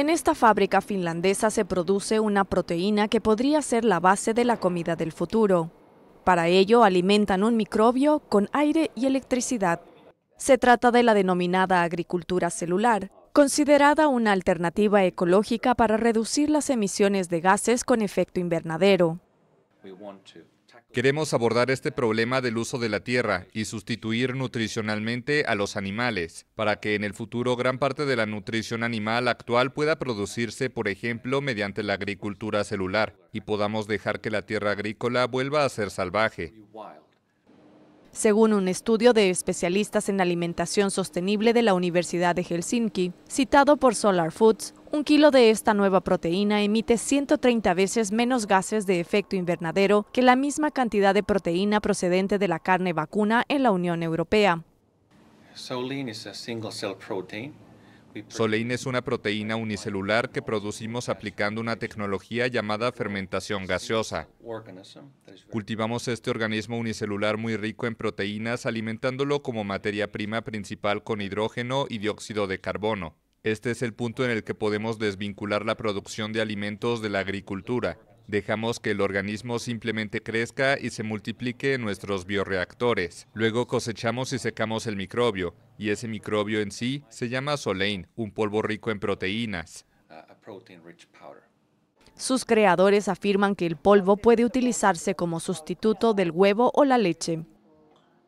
En esta fábrica finlandesa se produce una proteína que podría ser la base de la comida del futuro. Para ello alimentan un microbio con aire y electricidad. Se trata de la denominada agricultura celular, considerada una alternativa ecológica para reducir las emisiones de gases con efecto invernadero. Queremos abordar este problema del uso de la tierra y sustituir nutricionalmente a los animales, para que en el futuro gran parte de la nutrición animal actual pueda producirse, por ejemplo, mediante la agricultura celular, y podamos dejar que la tierra agrícola vuelva a ser salvaje según un estudio de especialistas en alimentación sostenible de la Universidad de Helsinki, citado por Solar Foods, un kilo de esta nueva proteína emite 130 veces menos gases de efecto invernadero que la misma cantidad de proteína procedente de la carne vacuna en la Unión Europea. Solein es una proteína unicelular que producimos aplicando una tecnología llamada fermentación gaseosa. Cultivamos este organismo unicelular muy rico en proteínas alimentándolo como materia prima principal con hidrógeno y dióxido de carbono. Este es el punto en el que podemos desvincular la producción de alimentos de la agricultura. Dejamos que el organismo simplemente crezca y se multiplique en nuestros bioreactores. Luego cosechamos y secamos el microbio, y ese microbio en sí se llama solein, un polvo rico en proteínas. Sus creadores afirman que el polvo puede utilizarse como sustituto del huevo o la leche.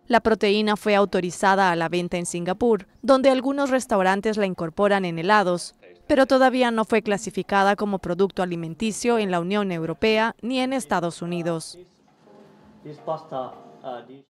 La proteína fue autorizada a la venta en Singapur, donde algunos restaurantes la incorporan en helados, pero todavía no fue clasificada como producto alimenticio en la Unión Europea ni en Estados Unidos. Uh,